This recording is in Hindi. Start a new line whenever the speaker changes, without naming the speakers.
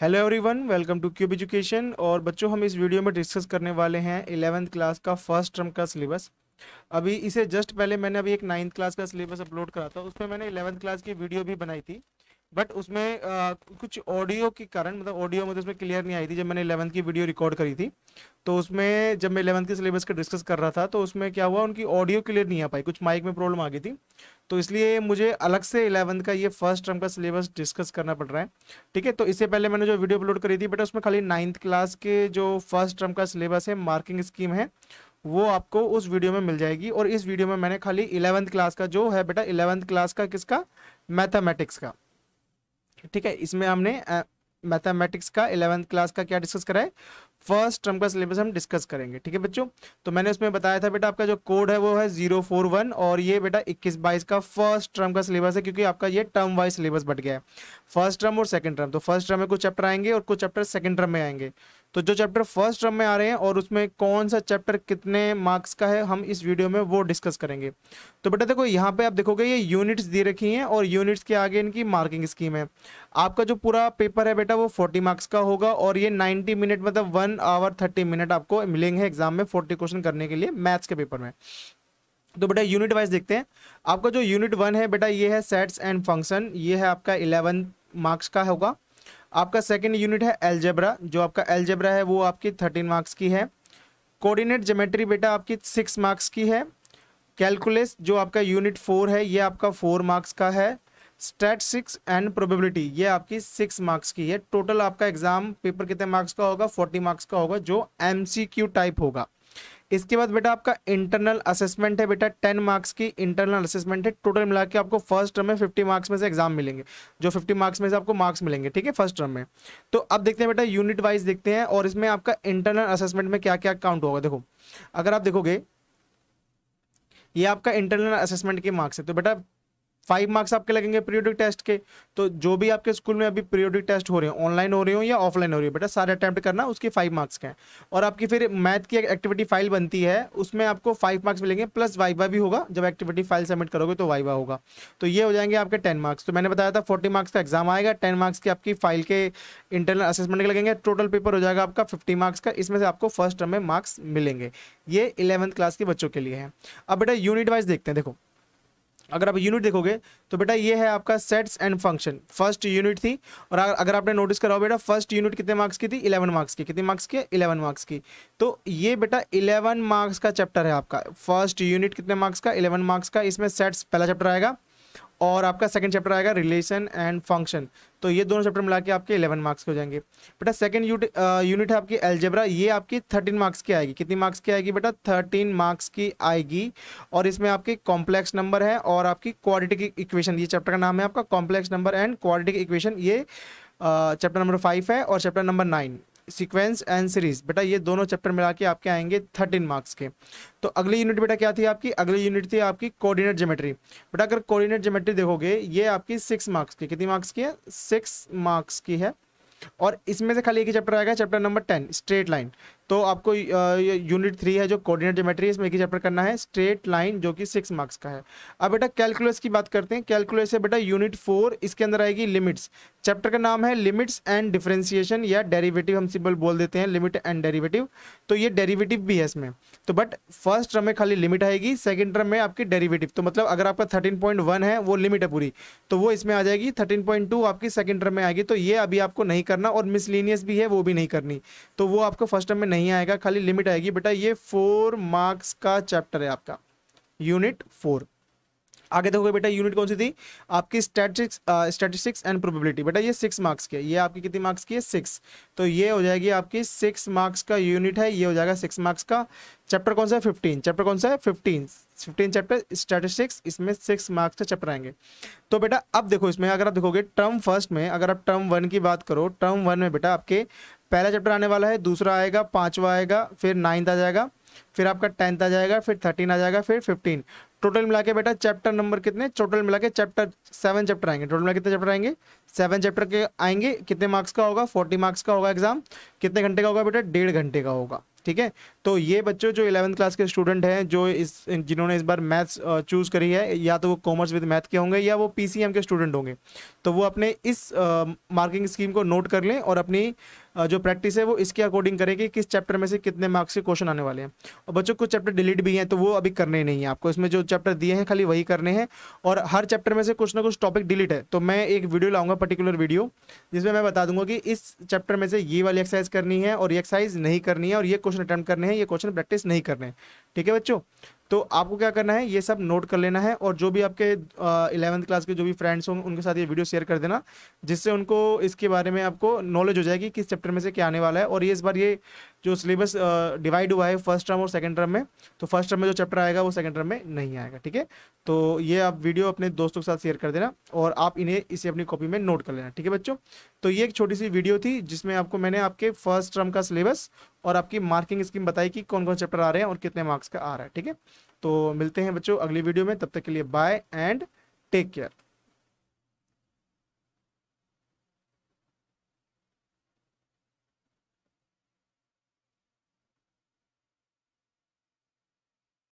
hello everyone welcome to Cube Education और बच्चों हम इस वीडियो में डिस्कस करने वाले हैं इलेवंथ क्लास का फर्स्ट टर्म का सिलेबस अभी इसे जस्ट पहले मैंने अभी एक नाइन्थ क्लास का सिलेबस अपलोड करा था उसमें मैंने इलेवंथ क्लास की वीडियो भी बनाई थी बट उसमें आ, कुछ ऑडियो के कारण मतलब ऑडियो मुझे उसमें क्लियर नहीं आई थी जब मैंने इलेवंथ की वीडियो रिकॉर्ड करी थी तो उसमें जब मैं इलेवंथ के सिलेबस का डिस्कस कर रहा था तो उसमें क्या हुआ उनकी ऑडियो क्लियर नहीं आ पाई कुछ माइक में प्रॉब्लम आ गई थी तो इसलिए मुझे अलग से इलेवंथ का ये फर्स्ट टर्म का सिलेबस डिस्कस करना पड़ रहा है ठीक है तो इससे पहले मैंने जो वीडियो अपलोड करी थी बेटा उसमें खाली नाइन्थ क्लास के जो फर्स्ट टर्म का सिलेबस है मार्किंग स्कीम है वो आपको उस वीडियो में मिल जाएगी और इस वीडियो में मैंने खाली इलेवंथ क्लास का जो है बेटा इलेवंथ क्लास का किसका मैथमेटिक्स का ठीक है इसमें हमने मैथमेटिक्स का इलेवेंथ क्लास का क्या डिस्कस करा है फर्स्ट टर्म का सिलेबस हम डिस्कस करेंगे ठीक है बच्चों तो मैंने उसमें बताया था बेटा आपका जो कोड है वो है जीरो फोर वन और ये बेटा इक्कीस बाईस का फर्स्ट टर्म का सिलेबस है क्योंकि आपका ये टर्म वाइज सिलेबस बट गया है फर्स्ट टर्म और सेकंड टर्म तो फर्स्ट टर्म में कुछ चैप्टर आएंगे और कुछ चैप्टर सेकंड टर्म में आएंगे तो जो चैप्टर फर्स्ट टर्म में आ रहे हैं और उसमें कौन सा चैप्टर कितने मार्क्स का है हम इस वीडियो में वो डिस्कस करेंगे तो बेटा देखो यहाँ पे आप देखोगे ये यूनिट्स दे रखी हैं और यूनिट्स के आगे इनकी मार्किंग स्कीम है आपका जो पूरा पेपर है बेटा वो फोर्टी मार्क्स का होगा और ये नाइन्टी मिनट मतलब वन आवर थर्टी मिनट आपको मिलेंगे एग्जाम में फोर्टी क्वेश्चन करने के लिए मैथ्स के पेपर में तो बेटा यूनिट वाइज देखते हैं आपका जो यूनिट वन है बेटा ये है सेट्स एंड फंक्शन ये है आपका इलेवन मार्क्स का होगा आपका सेकेंड यूनिट है एलजेब्रा जो आपका एलजेब्रा है वो आपकी थर्टीन मार्क्स की है कोऑर्डिनेट जोमेट्री बेटा आपकी सिक्स मार्क्स की है कैलकुलेस जो आपका यूनिट फोर है ये आपका फोर मार्क्स का है स्टेट सिक्स एंड प्रोबेबिलिटी ये आपकी सिक्स मार्क्स की है टोटल आपका एग्जाम पेपर कितने मार्क्स का होगा फोर्टी मार्क्स का होगा जो एम टाइप होगा इसके बाद बेटा आपका इंटरनल असेसमेंट है बेटा टेन मार्क्स की इंटरनल असेसमेंट है टोटल मिला के आपको फर्स्ट टर्म में फिफ्टी मार्क्स में से एग्जाम मिलेंगे जो फिफ्टी मार्क्स में से आपको मार्क्स मिलेंगे ठीक है फर्स्ट टर्म में तो अब देखते हैं बेटा यूनिट वाइज देखते हैं और इसमें आपका इंटरनल असेसमेंट में क्या क्या काउंट होगा देखो अगर आप देखोगे ये आपका इंटरनल असेसमेंट के मार्क्स है तो बेटा फाइव मार्क्स आपके लगेंगे पीरियोडिक टेस्ट के तो जो भी आपके स्कूल में अभी पीरियोडिक टेस्ट हो रहे हैं ऑनलाइन हो रहे हो या ऑफलाइन हो रही है बेटा सारे अटैम्प्ट करना उसके फाइव मार्क्स के हैं और आपकी फिर मैथ की एक्टिविटी फाइल बनती है उसमें आपको फाइव मार्क्स मिलेंगे प्लस वाइवा भी होगा जब एक्टिविटी फाइल सबमिट करोगे तो वाइवा होगा तो ये हो जाएंगे आपके टेन मार्क्स तो मैंने बताया था फोर्टी मार्क्स का एग्जाम आएगा टेन मार्क्स की आपकी फाइल के इंटरनल असेसमेंट के लगेंगे टोटल पेपर हो जाएगा आपका फिफ्टी मार्क्स का इसमें से आपको फर्स्ट टर्म में मार्क्स मिलेंगे ये इलेवंथ क्लास के बच्चों के लिए है अब बेटा यूनिट वाइज देखते हैं देखो अगर आप यूनिट देखोगे तो बेटा ये है आपका sets and function first unit थी और अगर आपने नोटिस कराओ बेटा फर्स्ट यूनिट कितने मार्क्स की थी इलेवन मार्क्स की कितने मार्क्स की इलेवन मार्क्स की तो ये बेटा इलेवन मार्क्स का चैप्टर है आपका फर्स्ट यूनिट कितने मार्क्स का इलेवन मार्क्स का इसमें सेट्स पहला चैप्टर आएगा और आपका सेकंड चैप्टर आएगा रिलेशन एंड फंक्शन तो ये दोनों चैप्टर मिला के आपके इलेवन मार्क्स के हो जाएंगे बेटा सेकंड यूनिट है आपकी एलजेब्रा ये आपकी थर्टीन मार्क्स की आएगी कितनी मार्क्स की आएगी बेटा थर्टीन मार्क्स की आएगी और इसमें आपके कॉम्प्लेक्स नंबर है और आपकी की इक्वेशन ये चैप्टर का नाम है आपका कॉम्प्लेक्स नंबर एंड की इक्वेशन ये चैप्टर नंबर फाइव है और chapter number nine sequence and series बेटा ये दोनों चैप्टर मिला के आपके आएंगे थर्टीन मार्क्स के तो अगली यूनिट बेटा क्या थी आपकी अगली यूनिट थी आपकी कोऑर्डिनेट ज्योमेट्री बेटा अगर कोऑर्डिनेट ज्योमेट्री देखोगे ये आपकी सिक्स मार्क्स की कितनी मार्क्स की है सिक्स मार्क्स की है और इसमें से खाली एक ही चैप्टर आएगा chapter number ten straight line तो आपको यूनिट थ्री है जो कोऑर्डिनेट जोमेट्री इसमें एक ही चैप्टर करना है स्ट्रेट लाइन जो कि सिक्स मार्क्स का है अब बेटा कैलकुलस की बात करते हैं कैलकुलस है बेटा यूनिट फोर इसके अंदर आएगी लिमिट्स चैप्टर का नाम है लिमिट्स एंड डिफ्रेंसिएशन या डेरिवेटिव हम सिंपल बोल देते हैं लिमिट एंड डेरिवेटिव तो ये डेरिवेटिव भी है इसमें तो बट फर्स्ट टर्म में खाली लिमिट आएगी सेकेंड टर्म में आपकी डेरीवेटिव तो मतलब अगर आपका थर्टीन पॉइंट वन है वो लिमिट है पूरी तो वो इसमें आ जाएगी थर्टीन पॉइंट टू आपकी सेकेंड टर्म में आएगी तो ये अभी आपको नहीं करना और मिसलिनियस भी है वो भी नहीं करनी तो वो आपको फर्स्ट टर्म में नहीं नहीं आएगा खाली लिमिट आएगी बेटा ये फोर मार्क्स का चैप्टर है आपका यूनिट फोर आगे देखोगे बेटा यूनिट कौन सी थी आपकी स्टैटिक्स स्टैटिस्टिक्स एंड प्रोबेबिलिटी बेटा ये सिक्स मार्क्स की है ये आपकी कितनी मार्क्स की है सिक्स तो ये हो जाएगी आपकी सिक्स मार्क्स का यूनिट है ये हो जाएगा सिक्स मार्क्स का चैप्टर कौन सा है फिफ्टीन चैप्टर कौन सा है फिफ्टीन फिफ्टीन चैप्टर स्टैटिस्टिक्स इसमें सिक्स मार्क्स का चैप्टर आएंगे तो बेटा अब देखो इसमें अगर आप देखोगे टर्म फर्स्ट में अगर आप टर्म वन की बात करो टर्म वन में बेटा आपके पहला चैप्टर आने वाला है दूसरा आएगा पाँचवा आएगा फिर नाइन्थ आ जाएगा फिर आपका टेंथ आ जाएगा फिर थर्टीन आ जाएगा फिर फिफ्टीन टोटल मिला के बेटा चैप्टर नंबर कितने टोटल मिला के चैप्टर सेवन चैप्टर आएंगे टोटल मिला कितने चैप्टर आएंगे सेवन चैप्टर के आएंगे कितने मार्क्स का होगा फोर्टी मार्क्स का होगा एग्जाम कितने घंटे का होगा बेटा डेढ़ घंटे का होगा ठीक है तो ये बच्चों जो इलेवंथ क्लास के स्टूडेंट हैं जो इस जिन्होंने इस बार मैथ्स चूज़ करी है या तो वो कॉमर्स विद मैथ के होंगे या वो पीसीएम के स्टूडेंट होंगे तो वो अपने इस मार्किंग स्कीम को नोट कर लें और अपनी जो प्रैक्टिस है वो इसके अकॉर्डिंग करें कि किस चैप्टर में से कितने मार्क्स के क्वेश्चन आने वाले हैं और बच्चों कुछ चैप्टर डिलीट भी हैं तो वो अभी करने नहीं है आपको इसमें जो चैप्टर दिए हैं खाली वही करने हैं और हर चैप्टर में से कुछ ना कुछ टॉपिक डिलीट है तो मैं एक वीडियो लाऊंगा पर्टिकुलर वीडियो जिसमें मैं बता दूंगा कि इस चैप्टर में से ये वाली एक्सरसाइज करनी है और ये एक्सरसाइज नहीं करनी है और ये क्वेश्चन अटैम्प्ट करने हैं ये क्वेश्चन प्रैक्टिस नहीं करने ठीक है बच्चों तो आपको क्या करना है ये सब नोट कर लेना है और जो भी आपके इलेवंथ क्लास के जो भी फ्रेंड्स हों उनके साथ ये वीडियो शेयर कर देना जिससे उनको इसके बारे में आपको नॉलेज हो जाएगी किस चैप्टर में से क्या आने वाला है और ये इस बार ये जो सिलेबस डिवाइड हुआ है फर्स्ट टर्म और सेकंड टर्म में तो फर्स्ट टर्म में जो चैप्टर आएगा वो सेकंड टर्म में नहीं आएगा ठीक है तो ये आप वीडियो अपने दोस्तों के साथ शेयर कर देना और आप इन्हें इसे अपनी कॉपी में नोट कर लेना ठीक है बच्चों तो ये एक छोटी सी वीडियो थी जिसमें आपको मैंने आपके फर्स्ट टर्म का सिलेबस और आपकी मार्किंग स्कीम बताई कि कौन कौन चैप्टर आ रहे हैं और कितने मार्क्स का आ रहा है ठीक है तो मिलते हैं बच्चों अगली वीडियो में तब तक के लिए बाय एंड टेक केयर